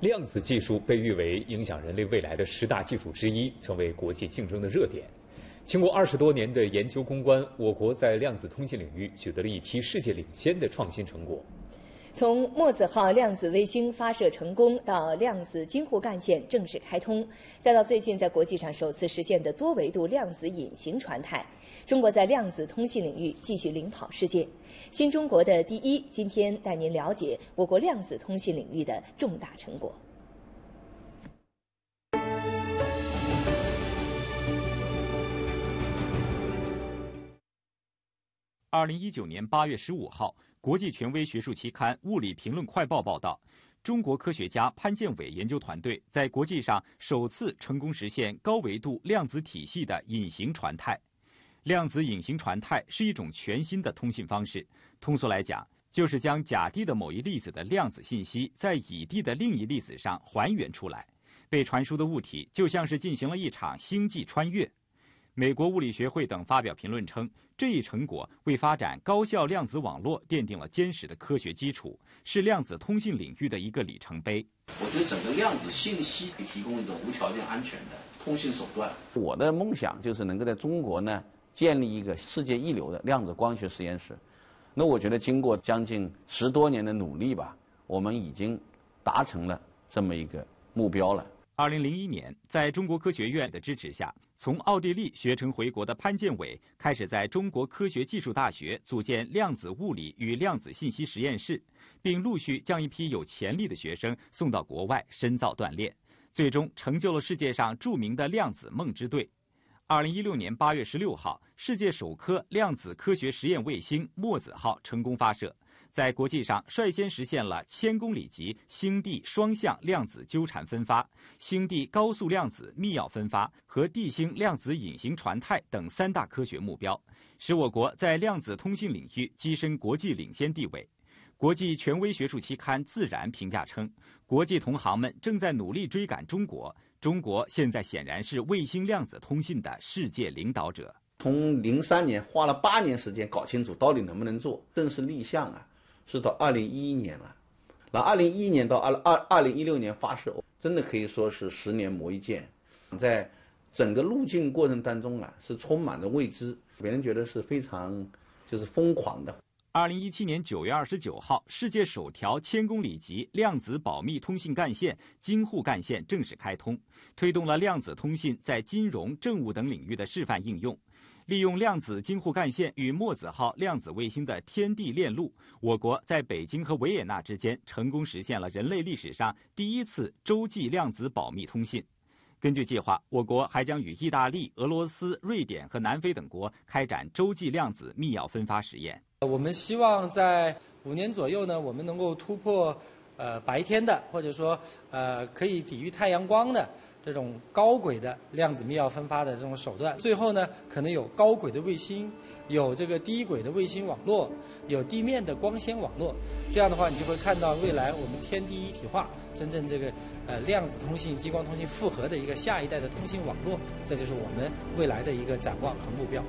量子技术被誉为影响人类未来的十大技术之一，成为国际竞争的热点。经过二十多年的研究攻关，我国在量子通信领域取得了一批世界领先的创新成果。从墨子号量子卫星发射成功到量子京沪干线正式开通，再到最近在国际上首次实现的多维度量子隐形传态，中国在量子通信领域继续领跑世界。新中国的第一，今天带您了解我国量子通信领域的重大成果。二零一九年八月十五号，国际权威学术期刊《物理评论快报》报道，中国科学家潘建伟研究团队在国际上首次成功实现高维度量子体系的隐形传态。量子隐形传态是一种全新的通信方式，通俗来讲，就是将甲地的某一粒子的量子信息在乙地的另一粒子上还原出来。被传输的物体就像是进行了一场星际穿越。美国物理学会等发表评论称，这一成果为发展高效量子网络奠定了坚实的科学基础，是量子通信领域的一个里程碑。我觉得整个量子信息可以提供一种无条件安全的通信手段。我的梦想就是能够在中国呢建立一个世界一流的量子光学实验室。那我觉得经过将近十多年的努力吧，我们已经达成了这么一个目标了。二零零一年，在中国科学院的支持下。从奥地利学成回国的潘建伟，开始在中国科学技术大学组建量子物理与量子信息实验室，并陆续将一批有潜力的学生送到国外深造锻炼，最终成就了世界上著名的量子梦之队。二零一六年八月十六号，世界首颗量子科学实验卫星“墨子号”成功发射。在国际上，率先实现了千公里级星地双向量子纠缠分发、星地高速量子密钥分发和地星量子隐形传态等三大科学目标，使我国在量子通信领域跻身国际领先地位。国际权威学术期刊《自然》评价称，国际同行们正在努力追赶中国，中国现在显然是卫星量子通信的世界领导者。从零三年花了八年时间搞清楚到底能不能做，正式立项啊。是到二零一一年了，那二零一一年到二二二零一六年发射，真的可以说是十年磨一剑，在整个路径过程当中啊，是充满了未知，别人觉得是非常就是疯狂的。二零一七年九月二十九号，世界首条千公里级量子保密通信干线京沪干线正式开通，推动了量子通信在金融、政务等领域的示范应用。利用量子京沪干线与墨子号量子卫星的天地链路，我国在北京和维也纳之间成功实现了人类历史上第一次洲际量子保密通信。根据计划，我国还将与意大利、俄罗斯、瑞典和南非等国开展洲际量子密钥分发实验。我们希望在五年左右呢，我们能够突破，呃，白天的或者说呃，可以抵御太阳光的。这种高轨的量子密钥分发的这种手段，最后呢，可能有高轨的卫星，有这个低轨的卫星网络，有地面的光纤网络。这样的话，你就会看到未来我们天地一体化，真正这个呃量子通信、激光通信复合的一个下一代的通信网络，这就是我们未来的一个展望和目标。